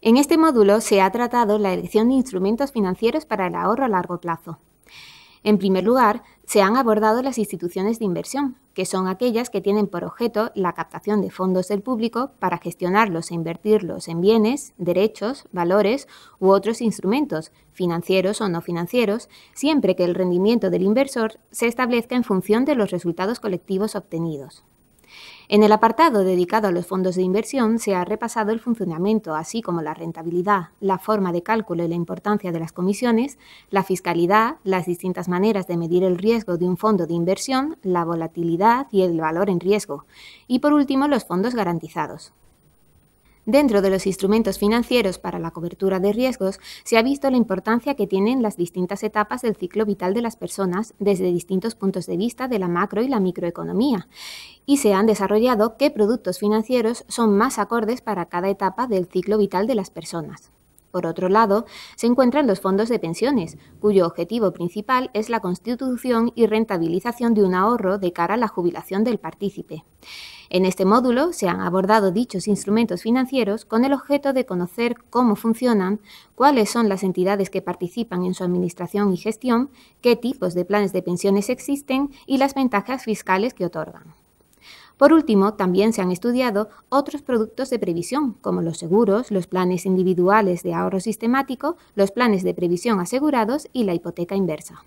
En este módulo se ha tratado la elección de instrumentos financieros para el ahorro a largo plazo. En primer lugar, se han abordado las instituciones de inversión, que son aquellas que tienen por objeto la captación de fondos del público para gestionarlos e invertirlos en bienes, derechos, valores u otros instrumentos, financieros o no financieros, siempre que el rendimiento del inversor se establezca en función de los resultados colectivos obtenidos. En el apartado dedicado a los fondos de inversión se ha repasado el funcionamiento, así como la rentabilidad, la forma de cálculo y la importancia de las comisiones, la fiscalidad, las distintas maneras de medir el riesgo de un fondo de inversión, la volatilidad y el valor en riesgo, y por último los fondos garantizados. Dentro de los instrumentos financieros para la cobertura de riesgos, se ha visto la importancia que tienen las distintas etapas del ciclo vital de las personas desde distintos puntos de vista de la macro y la microeconomía, y se han desarrollado qué productos financieros son más acordes para cada etapa del ciclo vital de las personas. Por otro lado, se encuentran los fondos de pensiones, cuyo objetivo principal es la constitución y rentabilización de un ahorro de cara a la jubilación del partícipe. En este módulo se han abordado dichos instrumentos financieros con el objeto de conocer cómo funcionan, cuáles son las entidades que participan en su administración y gestión, qué tipos de planes de pensiones existen y las ventajas fiscales que otorgan. Por último, también se han estudiado otros productos de previsión, como los seguros, los planes individuales de ahorro sistemático, los planes de previsión asegurados y la hipoteca inversa.